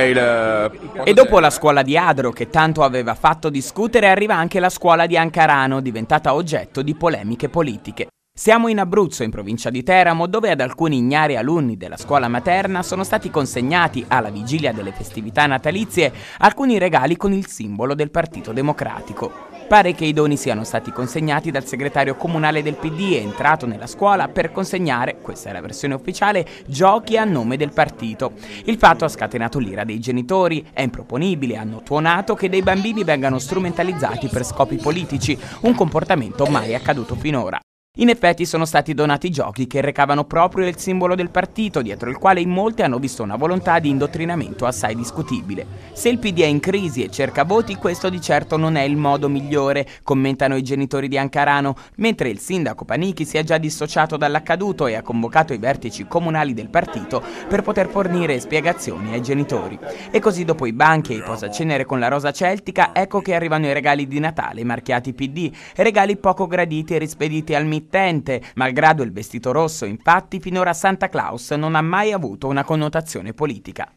il... Eh, e dopo la scuola di Adro, che tanto aveva fatto discutere, arriva anche la scuola di Ancarano, diventata oggetto di polemiche politiche. Siamo in Abruzzo, in provincia di Teramo, dove ad alcuni ignari alunni della scuola materna sono stati consegnati, alla vigilia delle festività natalizie, alcuni regali con il simbolo del Partito Democratico. Pare che i doni siano stati consegnati dal segretario comunale del PD entrato nella scuola per consegnare, questa è la versione ufficiale, giochi a nome del partito. Il fatto ha scatenato l'ira dei genitori, è improponibile, hanno tuonato che dei bambini vengano strumentalizzati per scopi politici, un comportamento mai accaduto finora. In effetti sono stati donati giochi che recavano proprio il simbolo del partito, dietro il quale in molti hanno visto una volontà di indottrinamento assai discutibile. Se il PD è in crisi e cerca voti, questo di certo non è il modo migliore, commentano i genitori di Ancarano, mentre il sindaco Panichi si è già dissociato dall'accaduto e ha convocato i vertici comunali del partito per poter fornire spiegazioni ai genitori. E così dopo i banchi e i posacenere con la rosa celtica, ecco che arrivano i regali di Natale marchiati PD, regali poco graditi e rispediti al mito mittente. Malgrado il vestito rosso, infatti, finora Santa Claus non ha mai avuto una connotazione politica.